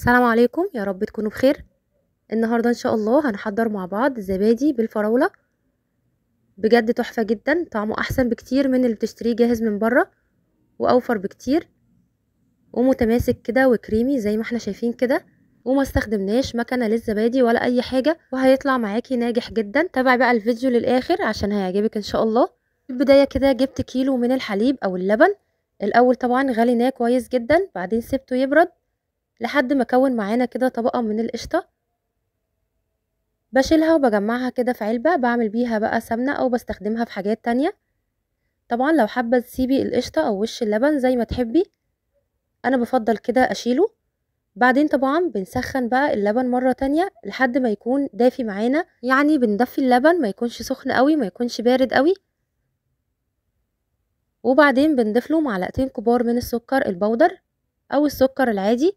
السلام عليكم يا رب تكونوا بخير النهاردة ان شاء الله هنحضر مع بعض زبادي بالفراولة بجد تحفة جدا طعمه احسن بكتير من اللي بتشتريه جاهز من بره واوفر بكتير ومتماسك كده وكريمي زي ما احنا شايفين كده وما استخدمناش مكنه للزبادي ولا اي حاجه وهيطلع معاكي ناجح جدا تابعي بقى الفيديو للاخر عشان هيعجبك ان شاء الله في البدايه كده جبت كيلو من الحليب او اللبن الاول طبعا غليناه كويس جدا بعدين سبته يبرد لحد ما اكون معانا كده طبقه من القشطه بشيلها وبجمعها كده في علبه بعمل بيها بقى سمنه او بستخدمها في حاجات تانية طبعا لو حابه تسيبي القشطه او وش اللبن زي ما تحبي انا بفضل كده اشيله بعدين طبعا بنسخن بقى اللبن مرة تانية لحد ما يكون دافي معانا يعني بندفي اللبن ما يكونش سخن قوي ما يكونش بارد قوي وبعدين بنضيف له معلقتين كبار من السكر البودر او السكر العادي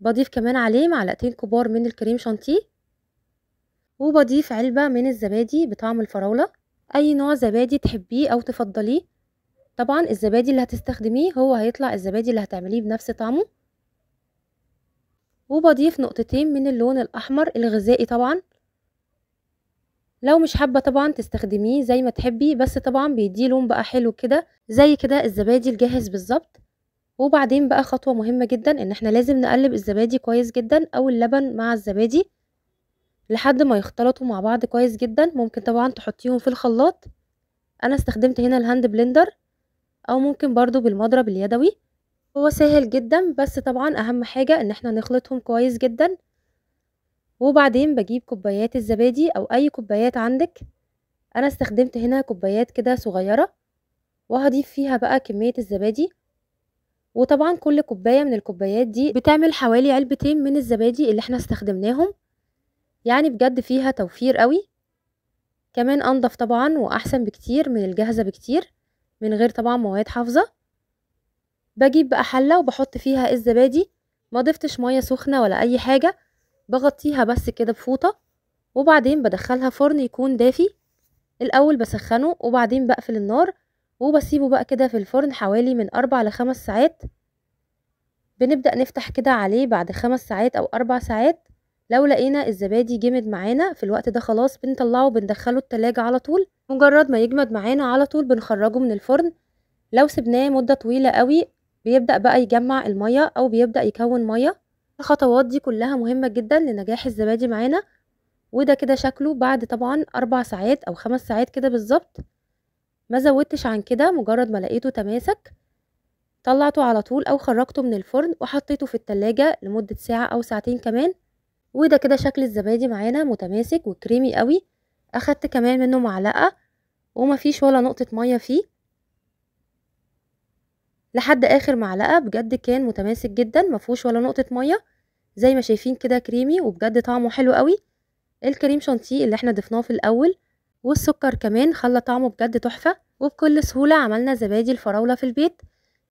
بضيف كمان عليه معلقتين كبار من الكريم شانتيه وبضيف علبة من الزبادي بطعم الفراولة أي نوع زبادي تحبيه أو تفضليه طبعا الزبادي اللي هتستخدميه هو هيطلع الزبادي اللي هتعمليه بنفس طعمه وبضيف نقطتين من اللون الأحمر الغذائي طبعا لو مش حابة طبعا تستخدميه زي ما تحبي بس طبعا بيديه لون بقى حلو كده زي كده الزبادي الجاهز بالظبط وبعدين بقى خطوة مهمة جدا ان احنا لازم نقلب الزبادي كويس جدا او اللبن مع الزبادي لحد ما يختلطوا مع بعض كويس جدا ممكن طبعا تحطيهم في الخلاط انا استخدمت هنا الهاند بلندر او ممكن برضو بالمضرب اليدوي هو سهل جدا بس طبعا اهم حاجة ان احنا نخلطهم كويس جدا وبعدين بجيب كوبايات الزبادي او اي كوبايات عندك انا استخدمت هنا كوبايات كده صغيرة وهضيف فيها بقى كمية الزبادي وطبعا كل كوبايه من الكوبايات دي بتعمل حوالي علبتين من الزبادي اللي احنا استخدمناهم يعني بجد فيها توفير قوي كمان انضف طبعا واحسن بكتير من الجاهزه بكتير من غير طبعا مواد حافظه بجيب بقى حله وبحط فيها الزبادي ما ضفتش ميه سخنه ولا اي حاجه بغطيها بس كده بفوطه وبعدين بدخلها فرن يكون دافي الاول بسخنه وبعدين بقفل النار وبسيبه بقى كده في الفرن حوالي من أربع لخمس ساعات بنبدأ نفتح كده عليه بعد خمس ساعات أو أربع ساعات لو لقينا الزبادي جمد معانا في الوقت ده خلاص بنطلعه بندخله التلاجة على طول مجرد ما يجمد معانا على طول بنخرجه من الفرن لو سبناه مدة طويلة قوي بيبدأ بقى يجمع المية أو بيبدأ يكون مية الخطوات دي كلها مهمة جدا لنجاح الزبادي معانا وده كده شكله بعد طبعا أربع ساعات أو خمس ساعات كده بالظبط ما زودتش عن كده مجرد ما لقيته تماسك طلعته على طول او خرجته من الفرن وحطيته في التلاجة لمدة ساعة او ساعتين كمان وده كده شكل الزبادي معانا متماسك وكريمي قوي اخدت كمان منه معلقة ومفيش ولا نقطة مية فيه لحد اخر معلقة بجد كان متماسك جدا مفهوش ولا نقطة مية زي ما شايفين كده كريمي وبجد طعمه حلو قوي الكريم شانتيه اللي احنا ضفناه في الاول والسكر كمان خلى طعمه بجد تحفة وبكل سهولة عملنا زبادي الفراولة في البيت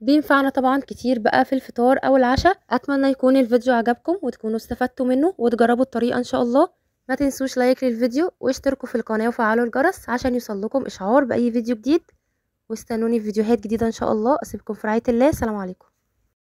بينفعنا طبعا كتير بقى في الفطار او العشاء اتمنى يكون الفيديو عجبكم وتكونوا استفدتوا منه وتجربوا الطريقه ان شاء الله ما تنسوش لايك للفيديو واشتركوا في القناه وفعلوا الجرس عشان يوصلكم اشعار باي فيديو جديد واستنوني في فيديوهات جديده ان شاء الله اسيبكم في رعايه الله سلام عليكم